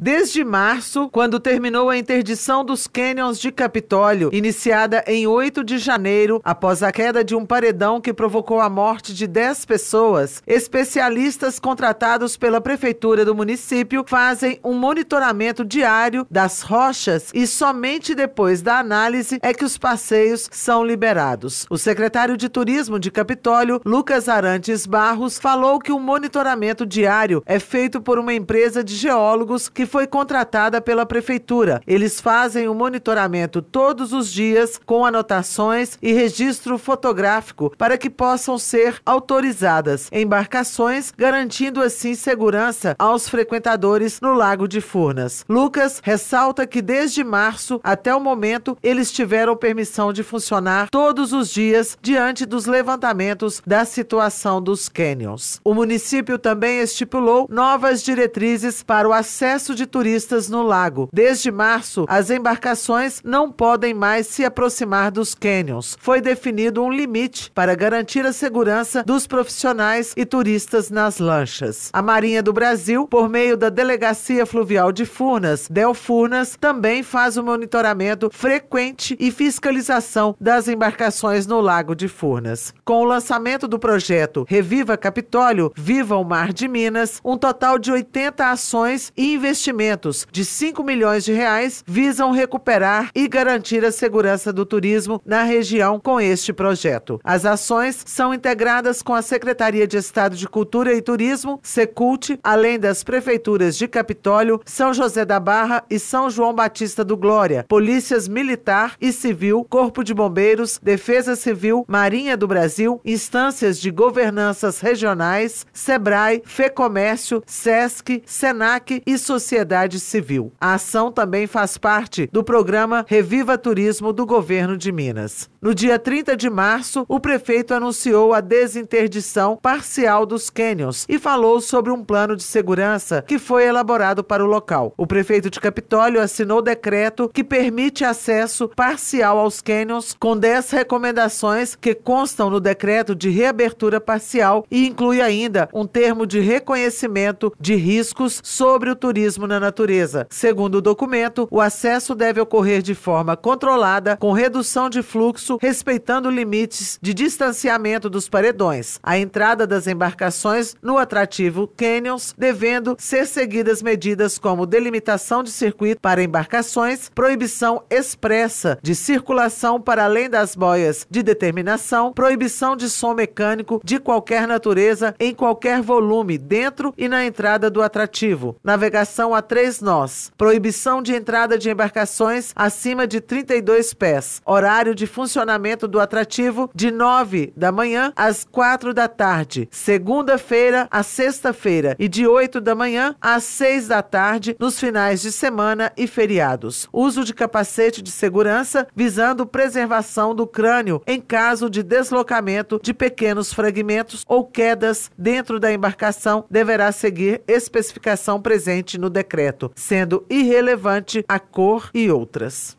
Desde março, quando terminou a interdição dos cânions de Capitólio, iniciada em 8 de janeiro, após a queda de um paredão que provocou a morte de 10 pessoas, especialistas contratados pela prefeitura do município fazem um monitoramento diário das rochas e somente depois da análise é que os passeios são liberados. O secretário de Turismo de Capitólio, Lucas Arantes Barros, falou que o monitoramento diário é feito por uma empresa de geólogos que foi contratada pela prefeitura. Eles fazem o um monitoramento todos os dias com anotações e registro fotográfico para que possam ser autorizadas embarcações, garantindo assim segurança aos frequentadores no Lago de Furnas. Lucas ressalta que desde março até o momento eles tiveram permissão de funcionar todos os dias diante dos levantamentos da situação dos canyons. O município também estipulou novas diretrizes para o acesso de turistas no lago. Desde março, as embarcações não podem mais se aproximar dos canyons. Foi definido um limite para garantir a segurança dos profissionais e turistas nas lanchas. A Marinha do Brasil, por meio da Delegacia Fluvial de Furnas, Delfurnas, também faz o monitoramento frequente e fiscalização das embarcações no Lago de Furnas. Com o lançamento do projeto Reviva Capitólio, Viva o Mar de Minas, um total de 80 ações e investigações investimentos de 5 milhões de reais visam recuperar e garantir a segurança do turismo na região com este projeto. As ações são integradas com a Secretaria de Estado de Cultura e Turismo, Secult, além das prefeituras de Capitólio, São José da Barra e São João Batista do Glória, polícias militar e civil, Corpo de Bombeiros, Defesa Civil, Marinha do Brasil, instâncias de governanças regionais, SEBRAE, FEComércio, SESC, SENAC e Sociedade sociedade civil. A ação também faz parte do programa Reviva Turismo do governo de Minas. No dia 30 de março, o prefeito anunciou a desinterdição parcial dos cânions e falou sobre um plano de segurança que foi elaborado para o local. O prefeito de Capitólio assinou decreto que permite acesso parcial aos cânions com 10 recomendações que constam no decreto de reabertura parcial e inclui ainda um termo de reconhecimento de riscos sobre o turismo na natureza. Segundo o documento, o acesso deve ocorrer de forma controlada, com redução de fluxo, respeitando limites de distanciamento dos paredões. A entrada das embarcações no atrativo Canyons devendo ser seguidas medidas como delimitação de circuito para embarcações, proibição expressa de circulação para além das boias de determinação, proibição de som mecânico de qualquer natureza em qualquer volume dentro e na entrada do atrativo. Navegação a três nós. Proibição de entrada de embarcações acima de 32 pés. Horário de funcionamento do atrativo de 9 da manhã às 4 da tarde, segunda-feira à sexta-feira e de 8 da manhã às 6 da tarde nos finais de semana e feriados. Uso de capacete de segurança visando preservação do crânio em caso de deslocamento de pequenos fragmentos ou quedas dentro da embarcação deverá seguir especificação presente no decreto, sendo irrelevante a cor e outras.